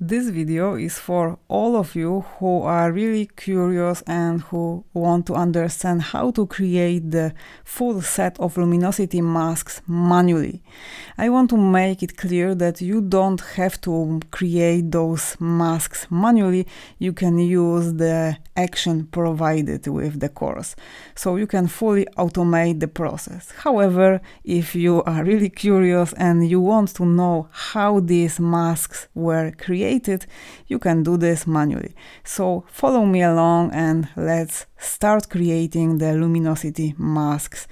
This video is for all of you who are really curious and who want to understand how to create the full set of luminosity masks manually. I want to make it clear that you don't have to create those masks manually, you can use the action provided with the course, so you can fully automate the process. However, if you are really curious and you want to know how these masks were created, you can do this manually. So follow me along and let's start creating the luminosity masks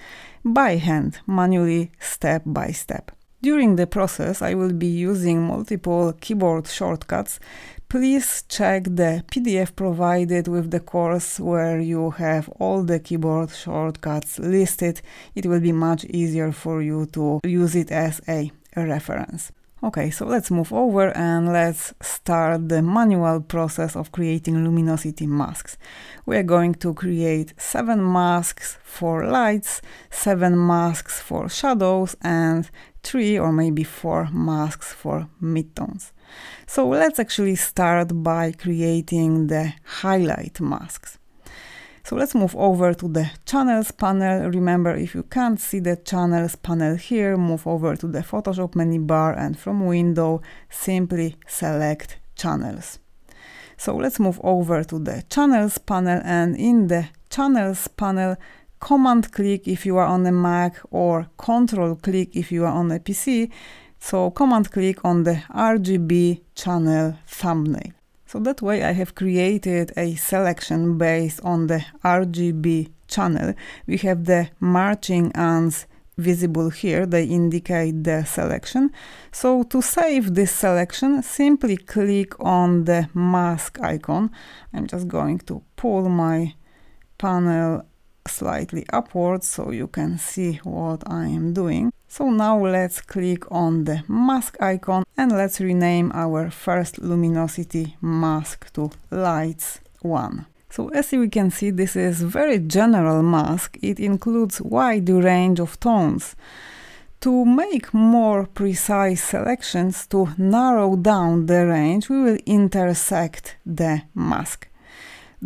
by hand, manually, step by step. During the process, I will be using multiple keyboard shortcuts. Please check the PDF provided with the course where you have all the keyboard shortcuts listed. It will be much easier for you to use it as a reference. Okay, so let's move over and let's start the manual process of creating luminosity masks. We are going to create seven masks for lights, seven masks for shadows, and three or maybe four masks for midtones. So let's actually start by creating the highlight masks. So let's move over to the channels panel. Remember, if you can't see the channels panel here, move over to the Photoshop menu bar and from window, simply select channels. So let's move over to the channels panel and in the channels panel, command click if you are on a Mac or control click if you are on a PC. So command click on the RGB channel thumbnail. So that way I have created a selection based on the RGB channel. We have the marching ants visible here, they indicate the selection. So to save this selection, simply click on the mask icon. I'm just going to pull my panel slightly upwards so you can see what I am doing. So now let's click on the mask icon and let's rename our first luminosity mask to lights 1. So as we can see, this is very general mask. It includes wide range of tones. To make more precise selections, to narrow down the range, we will intersect the mask.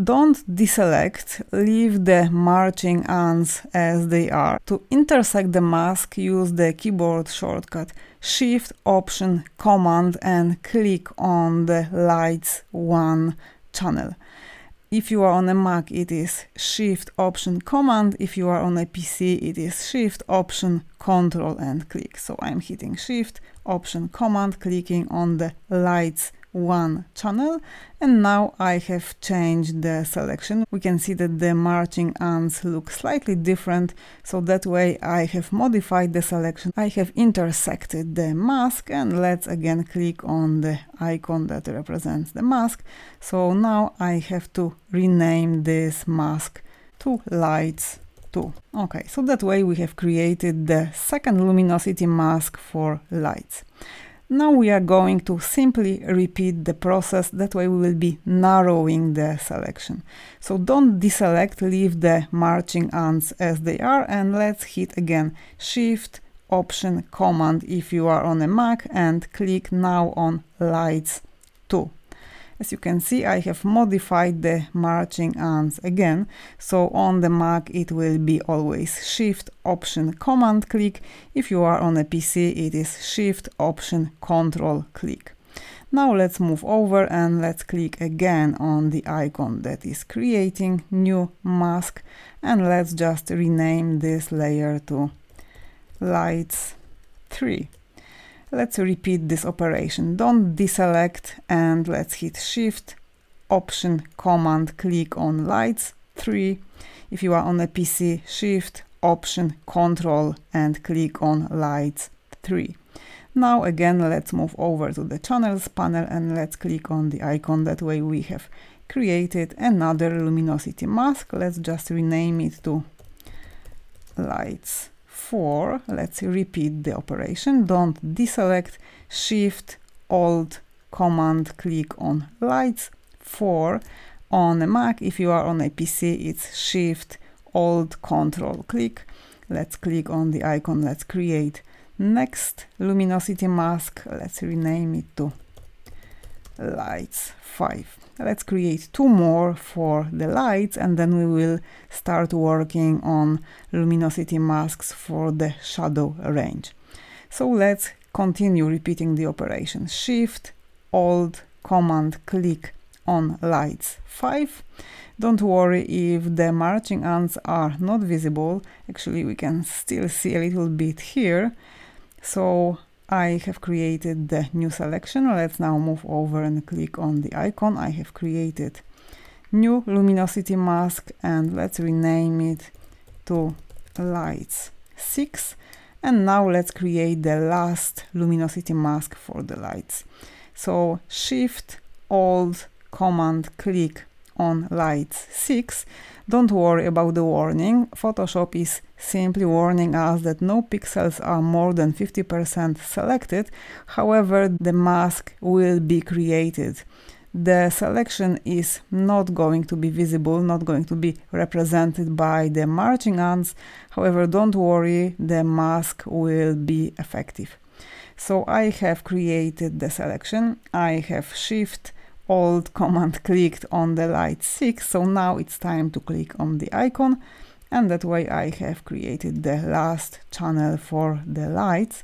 Don't deselect, leave the marching ants as they are. To intersect the mask, use the keyboard shortcut Shift, Option, Command and click on the Lights 1 channel. If you are on a Mac, it is Shift, Option, Command. If you are on a PC, it is Shift, Option, Control and click. So I'm hitting Shift, Option, Command, clicking on the Lights one channel and now I have changed the selection. We can see that the marching ants look slightly different, so that way I have modified the selection. I have intersected the mask and let's again click on the icon that represents the mask. So now I have to rename this mask to lights two. Okay, so that way we have created the second luminosity mask for lights. Now we are going to simply repeat the process, that way we will be narrowing the selection. So don't deselect, leave the marching ants as they are and let's hit again Shift, Option, Command if you are on a Mac and click now on Lights 2. As you can see, I have modified the marching ants again. So on the Mac, it will be always Shift, Option, Command, click. If you are on a PC, it is Shift, Option, Control, click. Now let's move over and let's click again on the icon that is creating new mask. And let's just rename this layer to lights 3. Let's repeat this operation. Don't deselect and let's hit Shift, Option, Command, click on lights, 3. If you are on a PC, Shift, Option, Control and click on lights, 3. Now again, let's move over to the channels panel and let's click on the icon. That way we have created another luminosity mask. Let's just rename it to lights 4, let's repeat the operation, don't deselect, shift, alt, command, click on lights, 4. On a Mac, if you are on a PC, it's shift, alt, control, click. Let's click on the icon, let's create next luminosity mask, let's rename it to lights 5. Let's create two more for the lights and then we will start working on luminosity masks for the shadow range. So let's continue repeating the operation. Shift, Alt, Command, click on lights 5. Don't worry if the marching ants are not visible. Actually, we can still see a little bit here. So I have created the new selection. Let's now move over and click on the icon. I have created new luminosity mask and let's rename it to lights 6. And now let's create the last luminosity mask for the lights. So shift, alt, command, click on lights 6 don't worry about the warning, Photoshop is simply warning us that no pixels are more than 50% selected, however the mask will be created. The selection is not going to be visible, not going to be represented by the marching ants, however don't worry, the mask will be effective. So I have created the selection, I have shift alt command clicked on the light 6 so now it's time to click on the icon and that way I have created the last channel for the lights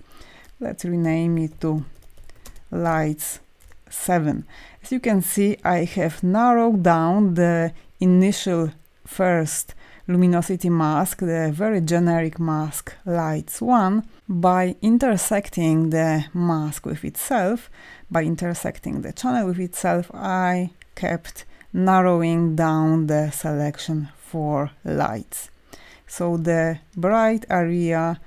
let's rename it to lights 7 as you can see I have narrowed down the initial first luminosity mask, the very generic mask lights 1, by intersecting the mask with itself, by intersecting the channel with itself, I kept narrowing down the selection for lights. So the bright area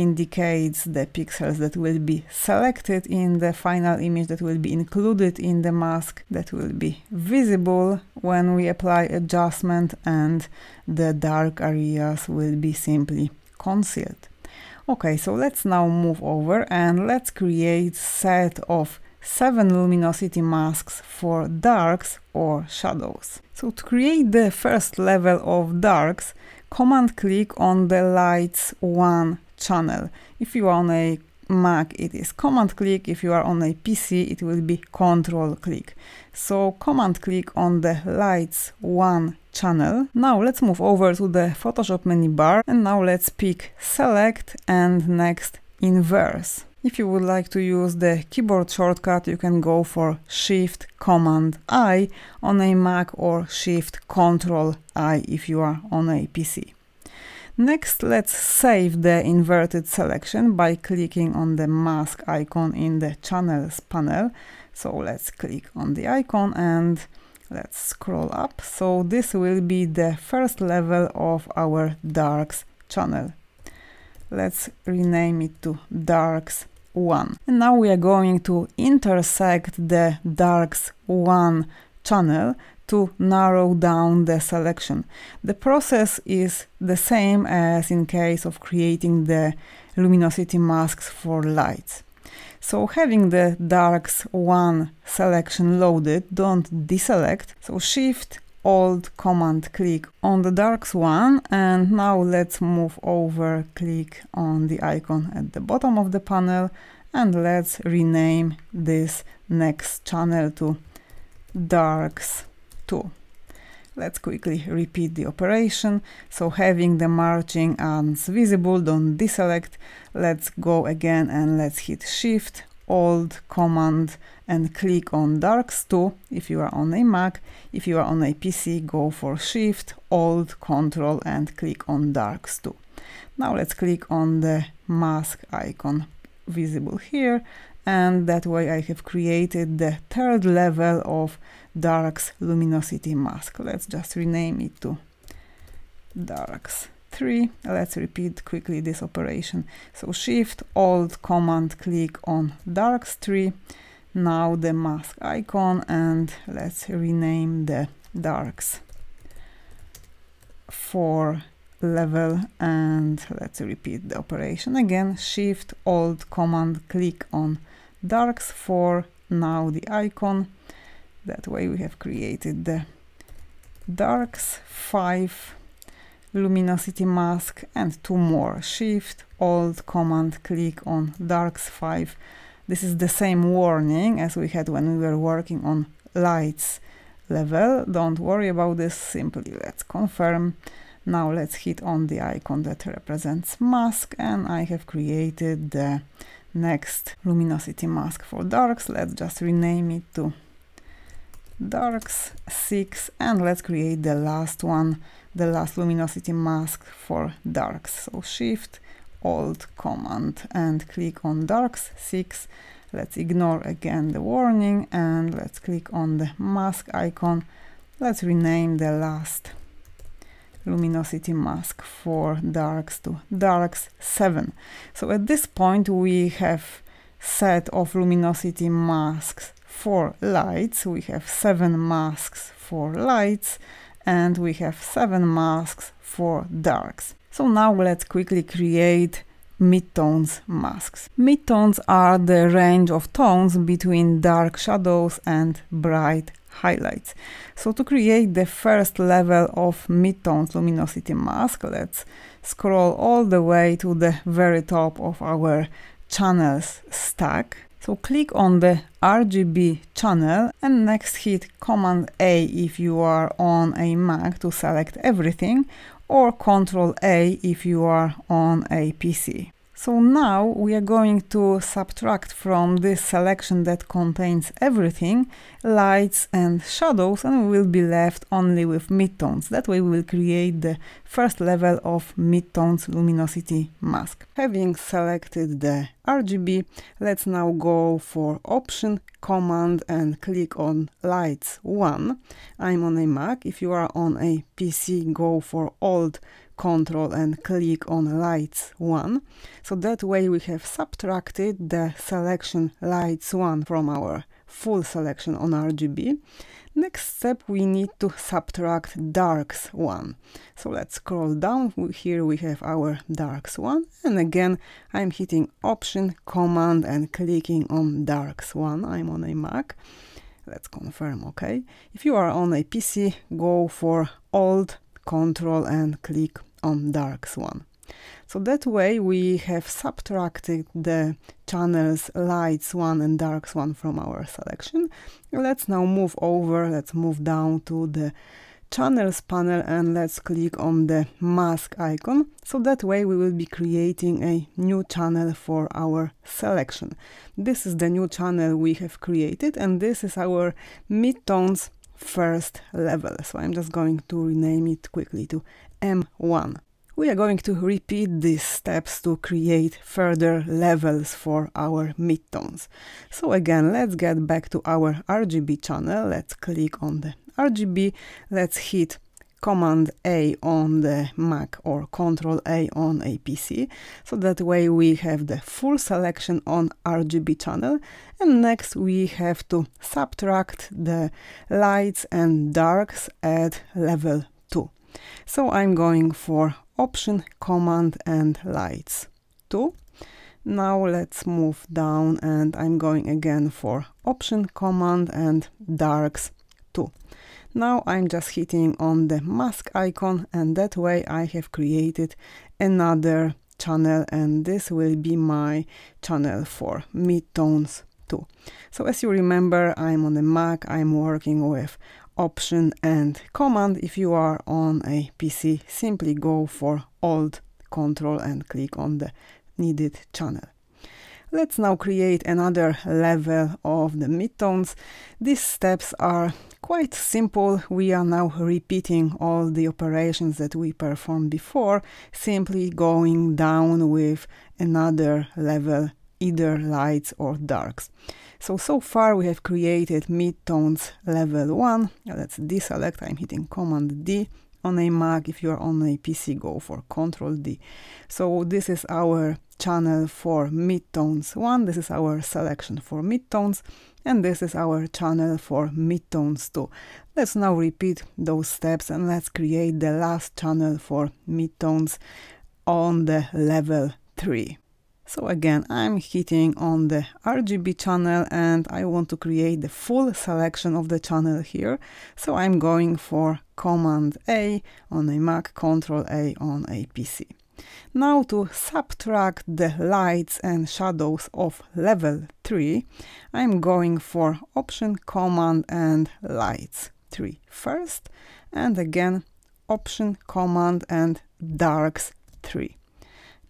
indicates the pixels that will be selected in the final image that will be included in the mask that will be visible when we apply adjustment and the dark areas will be simply concealed. Okay, so let's now move over and let's create set of seven luminosity masks for darks or shadows. So to create the first level of darks, command click on the lights 1 channel. If you are on a Mac it is command click, if you are on a PC it will be control click. So command click on the lights 1 channel. Now let's move over to the Photoshop menu bar and now let's pick select and next inverse. If you would like to use the keyboard shortcut, you can go for Shift Command I on a Mac or Shift Control I if you are on a PC. Next, let's save the inverted selection by clicking on the mask icon in the channels panel. So let's click on the icon and let's scroll up. So this will be the first level of our darks channel. Let's rename it to darks 1. And now we are going to intersect the darks 1 channel to narrow down the selection. The process is the same as in case of creating the luminosity masks for lights. So having the darks 1 selection loaded, don't deselect, so shift Alt command click on the darks one and now let's move over click on the icon at the bottom of the panel and let's rename this next channel to darks Let's quickly repeat the operation. So having the marching arms visible, don't deselect. Let's go again and let's hit Shift, Alt, Command and click on Darks 2 if you are on a Mac. If you are on a PC, go for Shift, Alt, Control and click on Darks 2. Now let's click on the mask icon visible here and that way I have created the third level of darks luminosity mask. Let's just rename it to darks 3. Let's repeat quickly this operation. So shift alt command click on darks 3. Now the mask icon and let's rename the darks 4 level and let's repeat the operation again shift alt command click on darks 4 now the icon that way we have created the darks, five luminosity mask and two more. Shift, Alt, Command, click on darks 5. This is the same warning as we had when we were working on lights level. Don't worry about this, simply let's confirm. Now let's hit on the icon that represents mask and I have created the next luminosity mask for darks. Let's just rename it to darks 6 and let's create the last one the last luminosity mask for darks so shift alt command and click on darks 6 let's ignore again the warning and let's click on the mask icon let's rename the last luminosity mask for darks to darks 7 so at this point we have set of luminosity masks for lights. We have seven masks for lights and we have seven masks for darks. So now let's quickly create midtones masks. Midtones are the range of tones between dark shadows and bright highlights. So to create the first level of midtones luminosity mask, let's scroll all the way to the very top of our channels stack. So click on the RGB channel and next hit Command A if you are on a Mac to select everything or Control A if you are on a PC. So now we are going to subtract from this selection that contains everything, lights and shadows, and we will be left only with midtones. That way we will create the first level of midtones luminosity mask. Having selected the RGB, let's now go for option, command and click on lights 1. I'm on a Mac. If you are on a PC, go for alt control and click on lights 1. So that way we have subtracted the selection lights 1 from our full selection on RGB. Next step we need to subtract darks 1. So let's scroll down, here we have our darks 1 and again I'm hitting option, command and clicking on darks 1, I'm on a Mac. Let's confirm, okay. If you are on a PC, go for Alt, Control and click on dark swan. So that way we have subtracted the channels light swan and dark swan from our selection. Let's now move over, let's move down to the channels panel and let's click on the mask icon. So that way we will be creating a new channel for our selection. This is the new channel we have created and this is our midtones first level. So I'm just going to rename it quickly to M1. We are going to repeat these steps to create further levels for our midtones. So again, let's get back to our RGB channel. Let's click on the RGB. Let's hit Command A on the Mac or Control A on a PC. So that way we have the full selection on RGB channel. And next we have to subtract the lights and darks at level 2. So I'm going for Option, Command and Lights 2. Now let's move down and I'm going again for Option, Command and Darks 2. Now I'm just hitting on the mask icon and that way I have created another channel and this will be my channel for midtones too. So as you remember, I'm on the Mac, I'm working with option and command. If you are on a PC, simply go for Alt Control and click on the needed channel. Let's now create another level of the midtones. These steps are quite simple. We are now repeating all the operations that we performed before, simply going down with another level, either lights or darks. So, so far we have created midtones level 1. Let's deselect, I'm hitting Command D on a Mac. If you are on a PC, go for Control D. So this is our channel for midtones 1, this is our selection for midtones, and this is our channel for midtones 2. Let's now repeat those steps and let's create the last channel for midtones on the level 3. So again, I'm hitting on the RGB channel and I want to create the full selection of the channel here. So I'm going for Command A on a Mac, Control A on a PC. Now to subtract the lights and shadows of level 3, I'm going for Option, Command and Lights 3 first, and again Option, Command and Darks 3.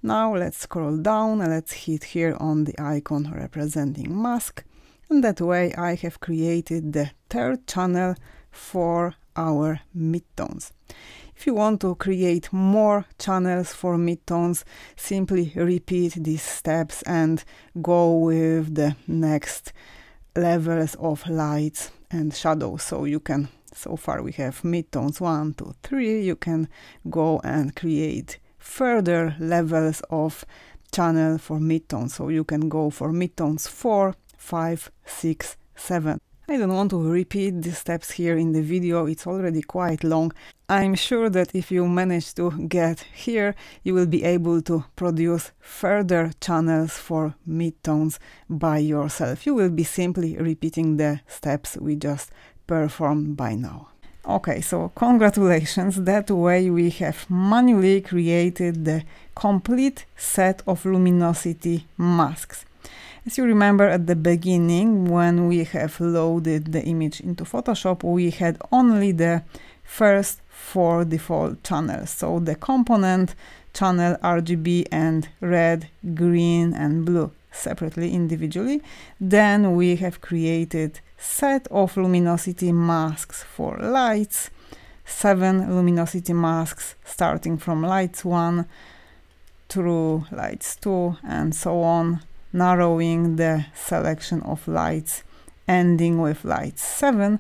Now let's scroll down and let's hit here on the icon representing mask. And that way I have created the third channel for our midtones. If you want to create more channels for midtones, simply repeat these steps and go with the next levels of lights and shadows. So you can, so far we have midtones one, two, three, you can go and create further levels of channel for midtones, So you can go for midtones 4, 5, 6, 7. I don't want to repeat the steps here in the video, it's already quite long. I'm sure that if you manage to get here, you will be able to produce further channels for midtones by yourself. You will be simply repeating the steps we just performed by now. Okay, so congratulations, that way we have manually created the complete set of luminosity masks. As you remember at the beginning, when we have loaded the image into Photoshop, we had only the first four default channels. So the component channel RGB and red, green and blue separately, individually, then we have created set of luminosity masks for lights, seven luminosity masks starting from lights 1 through lights 2 and so on, narrowing the selection of lights ending with light 7.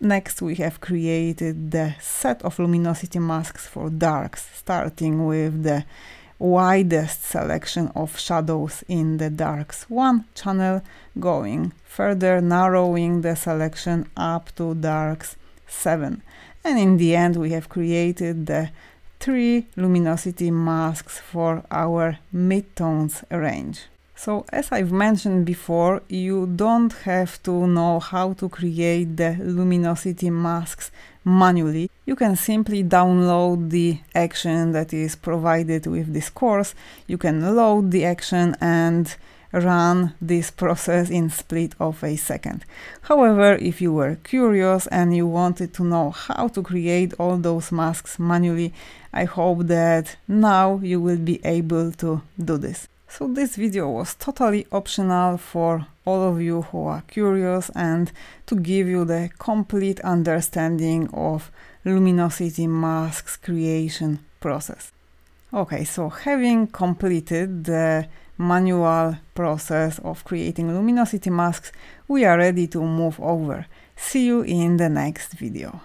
Next we have created the set of luminosity masks for darks starting with the widest selection of shadows in the darks one channel going further narrowing the selection up to darks 7 and in the end we have created the three luminosity masks for our midtones range. So as I've mentioned before, you don't have to know how to create the luminosity masks manually, you can simply download the action that is provided with this course. You can load the action and run this process in split of a second. However, if you were curious and you wanted to know how to create all those masks manually, I hope that now you will be able to do this. So this video was totally optional for all of you who are curious and to give you the complete understanding of luminosity masks creation process. Okay, so having completed the manual process of creating luminosity masks, we are ready to move over. See you in the next video.